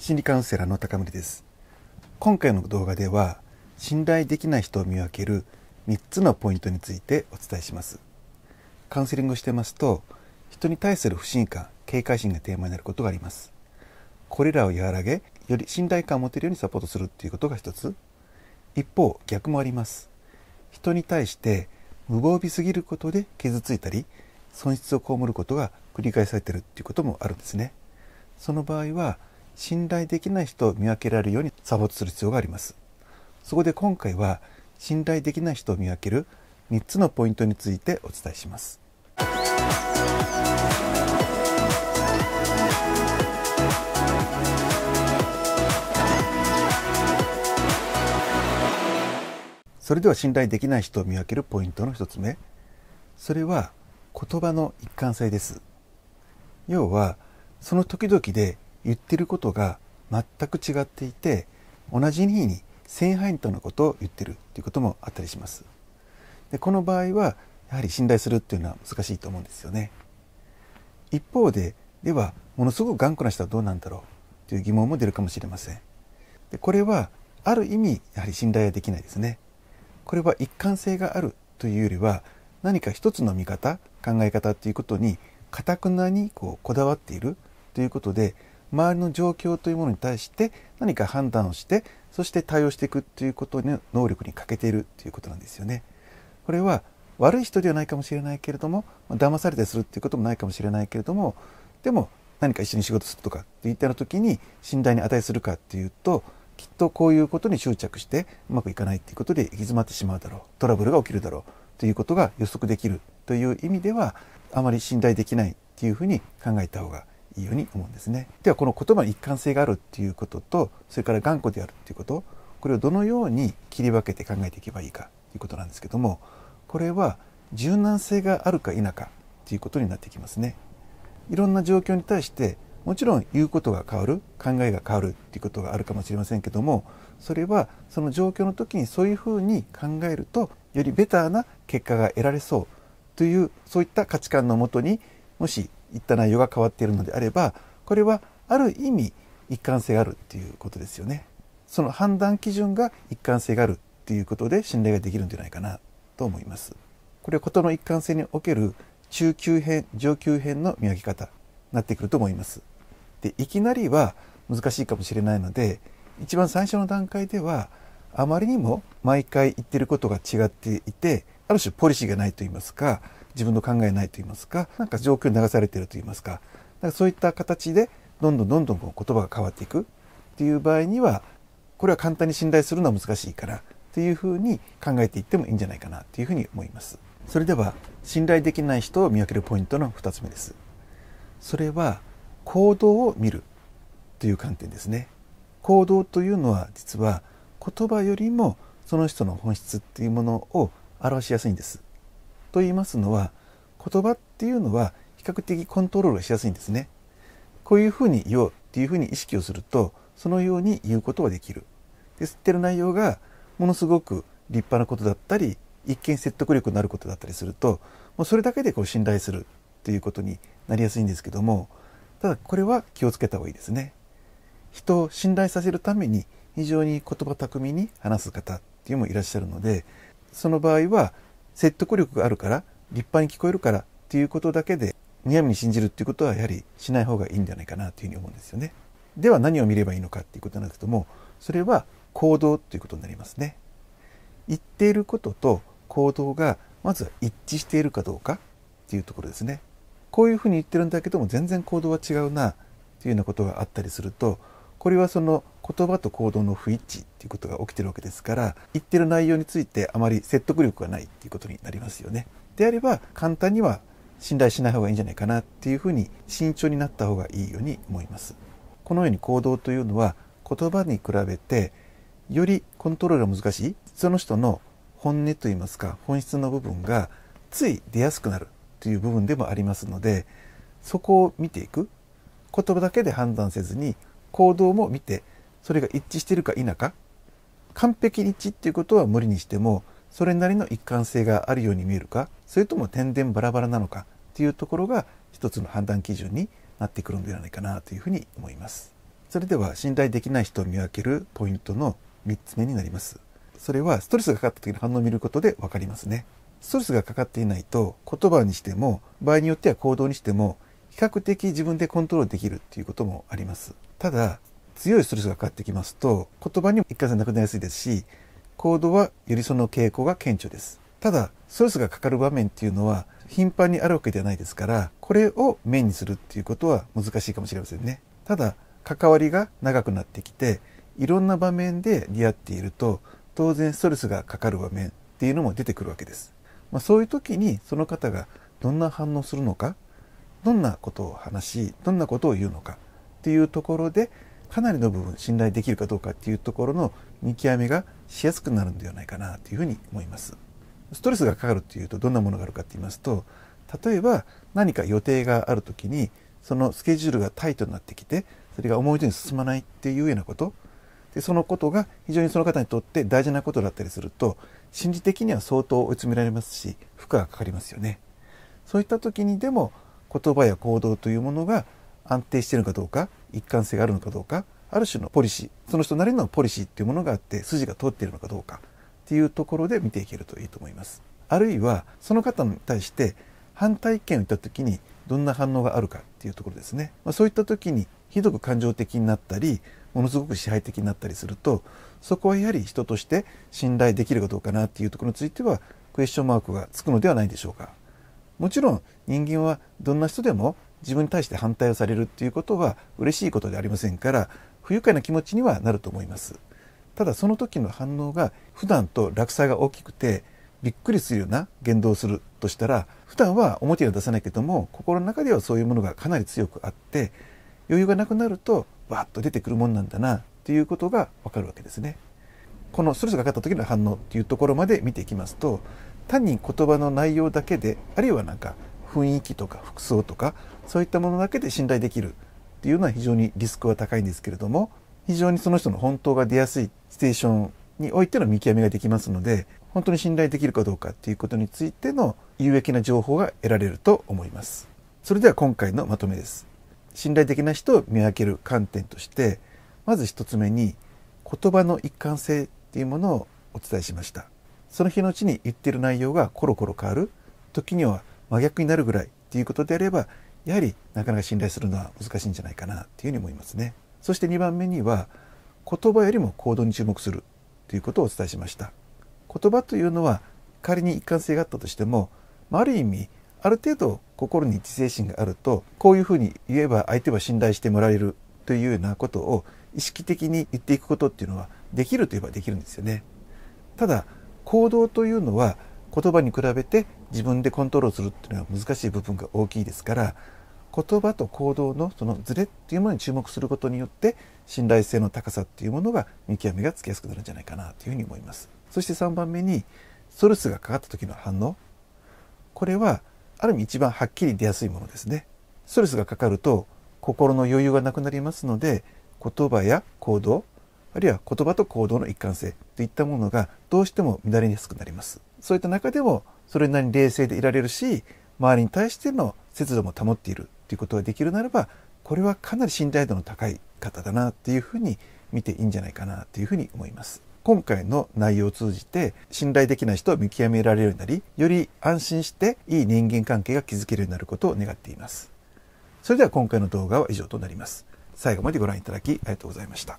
心理カウンセラーの高森です今回の動画では信頼できない人を見分ける3つのポイントについてお伝えしますカウンセリングをしてますと人に対する不信感警戒心がテーマになることがありますこれらを和らげより信頼感を持てるようにサポートするっていうことが一つ一方逆もあります人に対して無防備すぎることで傷ついたり損失を被ることが繰り返されてるっていうこともあるんですねその場合は信頼できない人を見分けられるようにサポートする必要がありますそこで今回は信頼できない人を見分ける3つのポイントについてお伝えしますそれでは信頼できない人を見分けるポイントの1つ目それは言葉の一貫性です要はその時々で言ってることが全く違っていて同じ日に正反対のことを言ってるということもあったりします。でこの場合はやはり信頼するっていうのは難しいと思うんですよね。一方でではものすごく頑固な人はどうなんだろうという疑問も出るかもしれません。でこれはある意味やはり信頼はできないですね。これは一貫性があるというよりは何か一つの見方考え方ということにかたくなにこうこだわっているということで周りの状況というものに対して何か判断をしてそして対応していくということの能力に欠けているということなんですよね。これは悪い人ではないかもしれないけれども騙されたりするっていうこともないかもしれないけれどもでも何か一緒に仕事するとかっていった時に信頼に値するかっていうときっとこういうことに執着してうまくいかないっていうことで行き詰まってしまうだろうトラブルが起きるだろうということが予測できるという意味ではあまり信頼できないっていうふうに考えた方がいいように思うんですね。ではこの言葉に一貫性があるっていうこととそれから頑固であるっていうことこれをどのように切り分けて考えていけばいいかということなんですけどもこれは柔軟性があるか否かということになってきますね。いろんな状況に対してもちろん言うことが変わる考えが変わるっていうことがあるかもしれませんけどもそれはその状況の時にそういうふうに考えるとよりベターな結果が得られそうというそういった価値観のもとにもし言った内容が変わっているのであればこれはある意味一貫性があるっていうことですよね。その判断基準が一貫性があるっていうことで信頼ができるんじゃないかなと思います。これは事の一貫性における中級編上級編の見分け方になってくると思います。でいきなりは難しいかもしれないので一番最初の段階ではあまりにも毎回言ってることが違っていてある種ポリシーがないと言いますか自分の考えないと言いますかなんか状況に流されてると言いますかなんかそういった形でどんどんどんどんこう言葉が変わっていくっていう場合にはこれは簡単に信頼するのは難しいからっていうふうに考えていってもいいんじゃないかなというふうに思います。それでは信頼できない人を見分けるポイントの2つ目です。それは行動を見るという観点ですね。行動というのは実は言葉よりもその人の本質っていうものを表しやすいんです。と言いますのは言葉っていうのは比較的コントロールがしやすいんですね。こういうふうに言おうっていうふうに意識をするとそのように言うことができる。で吸ってる内容がものすごく立派なことだったり一見説得力のあることだったりするともうそれだけでこう信頼するということになりやすいんですけどもただこれは気をつけた方がいいですね。人を信頼させるために非常に言葉巧みに話す方っていうのもいらっしゃるのでその場合は説得力があるから立派に聞こえるからっていうことだけでむやみに信じるっていうことはやはりしない方がいいんじゃないかなというふうに思うんですよね。では何を見ればいいのかっていうことなんですけどもそれは行動ということになりますね。言っていることと行動がまずは一致しているかどうかっていうところですね。こういうふうに言ってるんだけども全然行動は違うなっていうようなことがあったりするとこれはその言葉と行動の不一致っていうことが起きてるわけですから言ってる内容についてあまり説得力がないっていうことになりますよね。であれば簡単には信頼しない方がいいんじゃないかなっていうふうに慎重になった方がいいように思います。このように行動というのは言葉に比べてよりコントロールが難しいその人の本音といいますか本質の部分がつい出やすくなるという部分でもありますのでそこを見ていく言葉だけで判断せずに行動も見てそれが一致してるか否か完璧に一致っていうことは無理にしてもそれなりの一貫性があるように見えるかそれとも点々バラバラなのかっていうところが一つの判断基準になってくるんではないかなというふうに思います。それでは信頼できない人を見分けるポイントの3つ目になります。それはストレスがかかった時の反応を見ることで分かりますね。ストレスがかかっていないと言葉にしても場合によっては行動にしても比較的自分でコントロールできるっていうこともあります。ただ、強いストレスがかかってきますと、言葉にも一過性なくなりやすいですし、行動はよりその傾向が顕著です。ただ、ストレスがかかる場面っていうのは頻繁にあるわけではないですから、これを面にするっていうことは難しいかもしれませんね。ただ、関わりが長くなってきて、いろんな場面で出会っていると、当然ストレスがかかる場面っていうのも出てくるわけです。まあ、そういう時にその方がどんな反応するのかどんなことを話しどんなことを言うのかっていうところでかなりの部分信頼できるかどうかっていうところの見極めがしやすくなるんではないかなというふうに思います。ストレスがかかるっていうとどんなものがあるかって言いますと例えば何か予定がある時にそのスケジュールがタイトになってきてそれが思い出に進まないっていうようなことでそのことが非常にその方にとって大事なことだったりすると心理的には相当追い詰められますし負荷がかかりますよねそういった時にでも言葉や行動というものが安定しているのかどうか一貫性があるのかどうかある種のポリシーその人なりのポリシーっていうものがあって筋が通っているのかどうかっていうところで見ていけるといいと思います。あるいはその方に対して反対意見を言った時にどんな反応があるかっていうところですね。まあ、そういった時にひどく感情的になったりものすごく支配的になったりするとそこはやはり人として信頼できるかどうかなっていうところについてはクエスチョンマークがつくのではないでしょうか。もちろん人間はどんな人でも自分に対して反対をされるっていうことは嬉しいことでありませんから不愉快な気持ちにはなると思いますただその時の反応が普段と落差が大きくてびっくりするような言動をするとしたら普段は表には出さないけども心の中ではそういうものがかなり強くあって余裕がなくなるとわっと出てくるもんなんだなっていうことがわかるわけですねこのストレスがかかった時の反応っていうところまで見ていきますと単に言葉の内容だけであるいはなんか雰囲気とか服装とかそういったものだけで信頼できるっていうのは非常にリスクは高いんですけれども非常にその人の本当が出やすいステーションにおいての見極めができますので本当に信頼できるかどうかっていうことについての有益な情報が得られると思います。それでは今回のまとめです。信頼的な人を見分ける観点としてまず1つ目に言葉の一貫性っていうものをお伝えしました。その日のうちに言ってる内容がコロコロ変わる時には真逆になるぐらいっていうことであればやはりなかなか信頼するのは難しいんじゃないかなっていうふうに思いますね。そして2番目には言葉よりも行動に注目するということをお伝えしました。言葉というのは仮に一貫性があったとしても、まあ、る意味ある程度心に自制心があるとこういうふうに言えば相手は信頼してもらえるというようなことを意識的に言っていくことっていうのはできるといえばできるんですよね。ただ行動というのは言葉に比べて自分でコントロールするっていうのは難しい部分が大きいですから言葉と行動のそのズレっていうものに注目することによって信頼性の高さっていうものが見極めがつきやすくなるんじゃないかなというふうに思います。そして3番目にストレスがかかった時の反応これはある意味一番はっきり出やすいものですね。ストレスがかかると心の余裕がなくなりますので言葉や行動あるいは言葉と行動の一貫性といったものがどうしても乱れやすくなります。そういった中でもそれなりに冷静でいられるし、周りに対しての節度も保っているということができるならば、これはかなり信頼度の高い方だなというふうに見ていいんじゃないかなというふうに思います。今回の内容を通じて信頼できない人を見極められるようになり、より安心していい人間関係が築けるようになることを願っています。それでは今回の動画は以上となります。最後までご覧いただきありがとうございました。